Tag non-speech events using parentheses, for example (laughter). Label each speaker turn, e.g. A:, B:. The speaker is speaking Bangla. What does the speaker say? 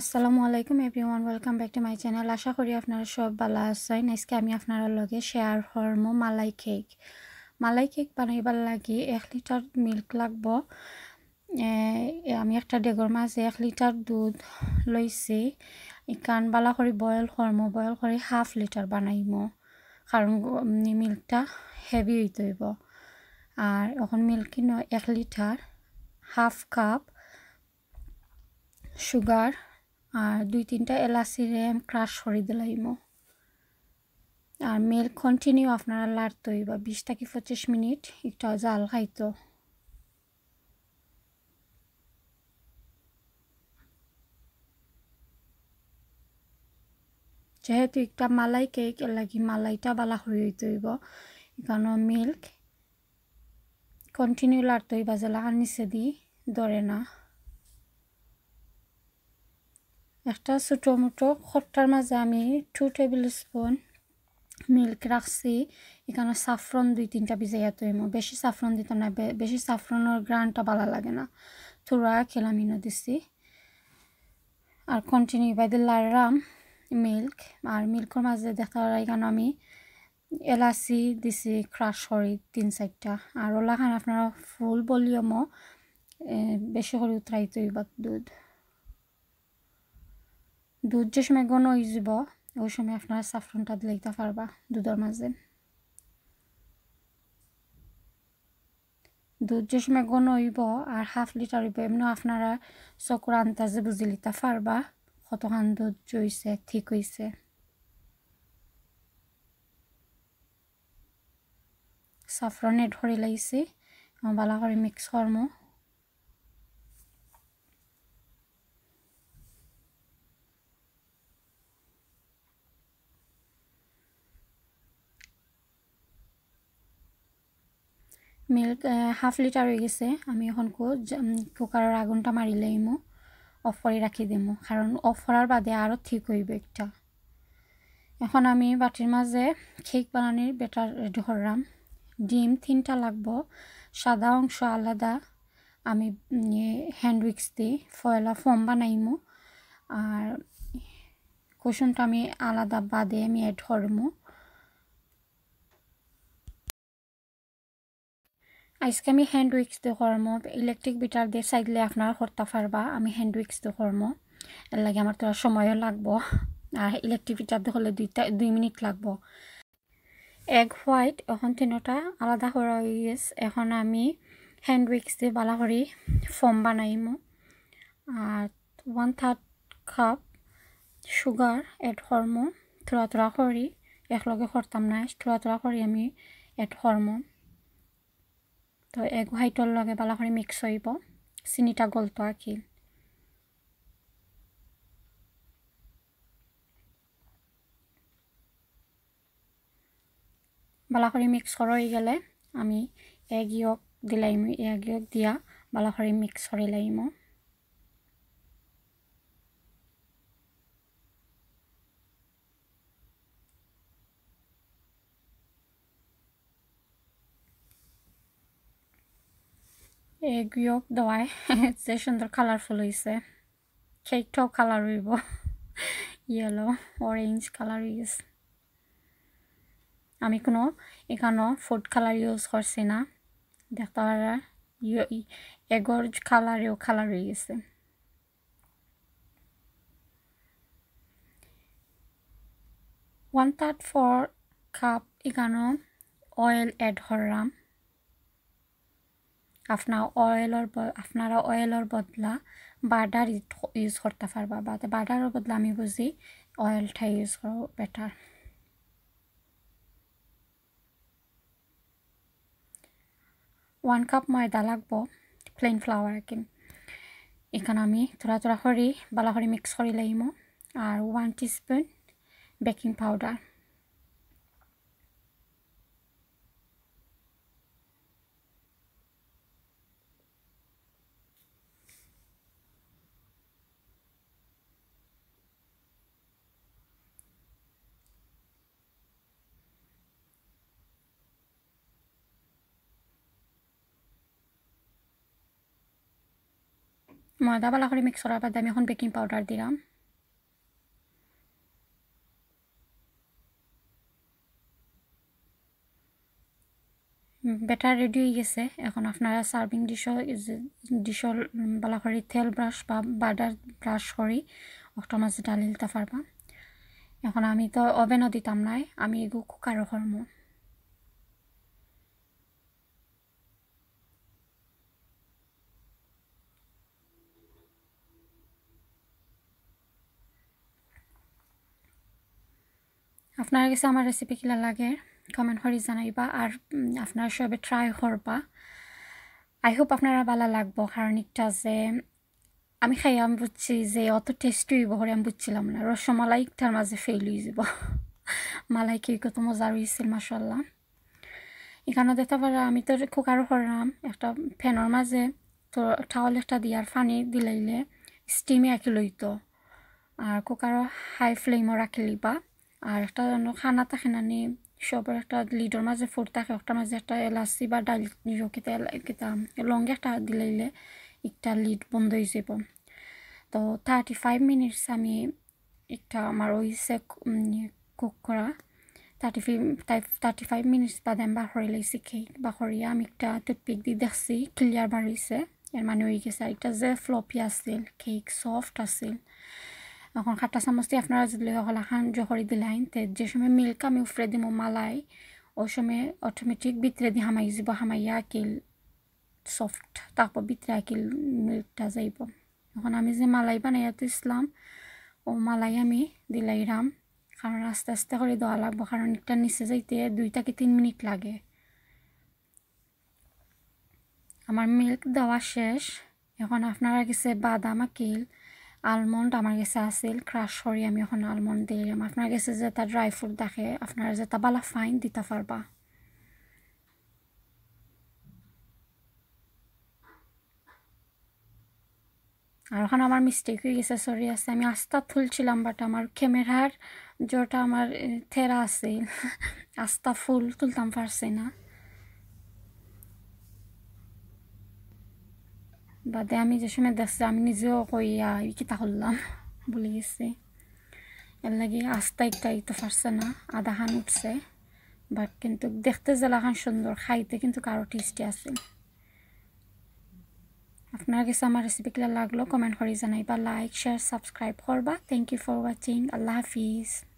A: আসসালামু আলাইকুম everyone welcome back to my channel আশা করি আপনারা সব ভালো আছেন আজকে আমি আপনারা লগে শেয়ার হরম মালাই কেক মালাই কেক বানাইবার লাগি এক লিটার মিল্ক লাগব আমি একটা ডেগর মাছে এক লিটার দুধ লইছি কারণ বালা করে বয়েল হরম বয়েল করে হাফ লিটার বানাইব কারণ মিল্কটা হেভি হয়ে তৈব আর এখন মিল্ক কিনো এক লিটার হাফ কাপ সুগার আর দুই তিনটা এলাচিরে ক্রাশ সরি দিলাইম আর মেল কন্টিনিউ আপনারা লাড়তই বা বিশ থেকে পঁচিশ মিনিট একটা জাল খাইতো যেহেতু একটা মালাই কেক লাগি মালাইটা বালা হয়ে হইতইব এখানে মিল্ক কন্টিনিউ লাড়তই বা জেলা নিচে দি দরে না একটা ছোটো মোটো খট্টার মাঝে আমি টু টেবিল স্পুন মিল্ক রাখছি এখানে সাফরন দুই তিনটা ভিজাইয়া তৈম বেশি সাফরন দিতাম না বেশি সাফরনের গ্রানটা ভালো লাগে না থোড়া খেলামিনো দিছি আর কন্টিনিউ বাই দিল লারাম মিল্ক আর মিল্কর মাঝে দেখা এখানে আমি এলাচি দিছি ক্রাশ হরি তিন চারটা আর ওলাখান আপনারা ফুল ভলিউমও বেশি করে উতরাই তৈরি দুধ দুধ যে সময় গণ হৈ যাব ওই সময় আপোনাৰ চাফৰণ তাত লাগি থাকিব পাৰবা দুধৰ মাজে দুধ যে সময় গণ হৈব আৰু হাফ লিটাৰ হ'ব এমনো আপোনাৰ চকুৰ আন্তাজে বুজি লিটা পাৰবা শতখান দুধ জৈছে ঠিক হৈছে চাফৰণে ধৰি লাগিছে বালা কৰি মিক্স কৰ্ম মিল্ক হাফ লিটার হয়ে গেছে আমি এখন কো কুকারের আগুনটা মারি লইমো অফ করে রাখি দিমো কারণ অফ করার বাদে আরও ঠিক হইব একটা এখন আমি বাটির মাঝে খেক বানানির বেটার রেডি করলাম ডিম তিনটা লাগবো সাদা অংশ আলাদা আমি হ্যান্ড উইক্স দিই ফয়লা ফোম বানাইমো আর কুসুমটা আমি আলাদা বাদে আমি এড করমো আজকে আমি হ্যান্ড উইক্স দিয়ে করমো ইলেকট্রিক বিটার দিয়ে চাইলে আপনারা করতে পারবা আমি হ্যান্ড উইক্স দিয়ে করমো এর লাগে আমার তো সময়ও লাগবো আর ইলেকট্রিক বিটার দিয়ে হলে দুইটা দুই মিনিট লাগবো এগ হোয়াইট এখন তিনোটা আলাদা করা গেছে এখন আমি হ্যান্ড উইক্স দিয়ে বালা করে ফোম বানাইমো আর one third cup sugar add হরমো থোড়া থোড়া করি একলগে করতাম না থোড়া থোড়া করি আমি এড হরমো তো এগোহাই তোৰ লগে বালাখনি মিক্স হইব চিনিটা গলটো আঁকিল বালাখৰি মিক্স কৰি গেলে আমি এগিয়ক দিলাইম এগিয়ক দিয়া বালাখৰি মিক্স কৰি লাগিম গুয়ক দেওয়ায় যে সুন্দর কালারফুল হয়েছে কেকটাও কালার হইব ইয়েলো অরেঞ্জ কালার গেছে আমি কোনো এখানেও ফুড কালার ইউজ করছি না দেখতে পারা এগর কালারেও কালার হয়ে গেছে ওয়ান থার্ড ফোর কাপ এখানেও অয়েল অ্যাড করলাম আপোনাৰ অইলৰ আপোনাৰ অইলৰ বদলা বাৰ্ডাৰ ইউজ কৰতে পাৰবা বা বাৰ্ডাৰৰ বদলা আমি অইল ঠাই ইউজ কৰো বেটাৰ ওৱান কাপ মই ময়দা লাগব প্লেইন ফ্লাৱাৰ কিন এখানে আমি থোড়া থোড়া খৰি বালা খড়ি মিক্স লাগিম আৰু one teaspoon baking powder ময়দা ভালো করে মিক্স করার বাদে আমি এখন বেকিং পাউডার দিলাম ব্যাটার রেডি হয়ে গেছে এখন আপনারা সার্ভিং ডিশ ডিশ ভালো করে তেল ব্রাশ বা বাটার ব্রাশ করি একটা মাঝে ডালিলতে পারবা এখন আমি তো ওভেনও দিতাম নাই আমি এগু কুকারও করবো আপনার কাছে আমার রেসিপি কিলা লাগে কমেন্ট করে জানাইবা আর আপনার সবে ট্রাই করবা আই হোপ আপনারা ভালো লাগবো কারণ একটা যে আমি খাই আমি বুঝছি যে অত টেস্ট হইব করে আমি বুঝছিলাম না রসমালাই একটার মাঝে ফেল হয়ে যাব (laughs) মালাই কে কত মজা রয়েছিল মাসাল্লাহ এখানে দেখতে পারা আমি তো কুকারও করলাম একটা ফ্যানের মাঝে তো টাওয়াল একটা দিয়ার ফানি দিলাইলে স্টিমে আঁকি লইতো আর কুকারও হাই ফ্লেমও রাখি লিবা আর একটা খানা থাকে না নি সবার একটা লিডর মাঝে ফুট থাকে একটা মাঝে একটা এলাচি বা ডাল কেটা লঙ্গে একটা দিলাইলে একটা লিড বন্ধ হয়ে যাব তো থার্টি ফাইভ মিনিটস আমি একটা আমার ওইসে কুক করা thirty five thirty five minutes বাদে আমি বাখরি লাইছি খেয়ে বাখরিয়া আমি একটা টুথপিক দি দেখছি ক্লিয়ার বাড়িছে এর মানে হয়ে গেছে একটা যে ফ্লপি আছিল কেক সফট আছিল এখন সাতটা চামচ দিয়ে আপনারা যদি হলা সাহায্য করে দিলাইন তে যে সময় মিল্ক আমি উফরে দিম মালাই ও সময় অটোমেটিক ভিতরে দিয়ে হামাই যাব হামাইয়া আকিল সফট তারপর ভিতরে আঁকিল মিল্কটা যাইব এখন আমি যে মালাই বানাইয়া ইসলাম ও মালাই আমি দিলাইরাম কারণ আস্তে আস্তে করে দেওয়া লাগবো কারণ একটা নিচে যাইতে দুইটা কি তিন মিনিট লাগে আমার মিল্ক দেওয়া শেষ এখন আপনারা গেছে বাদাম আকিল আলমন্ড আমার কাছে আছিল ক্রাশ করি আমি এখন আলমন্ড দিলাম আপনার কাছে যেটা ড্রাই ফ্রুট দেখে আপনার তা বালা ফাইন দিতে পারবা আর ওখানে আমার মিস্টেক হয়ে গেছে সরি আছে আমি আস্তা তুলছিলাম বাট আমার ক্যামেরার যেটা আমার থেরা আছে (laughs) আস্তা ফুল তুলতাম পারছি না বাদে আমি যে সময় দেখছি আমি নিজেও কইয়া কিতা করলাম বলে গেছি এর লাগে আস্তা একটা ইতে পারছে না আধা খান উঠছে বাট কিন্তু দেখতে জেলাখান সুন্দর খাইতে কিন্তু কারো টেস্টি আছে আপনার কাছে আমার রেসিপিগুলো লাগলো কমেন্ট করে জানাইবা লাইক শেয়ার সাবস্ক্রাইব করবা থ্যাংক ইউ ফর ওয়াচিং আল্লাহ হাফিজ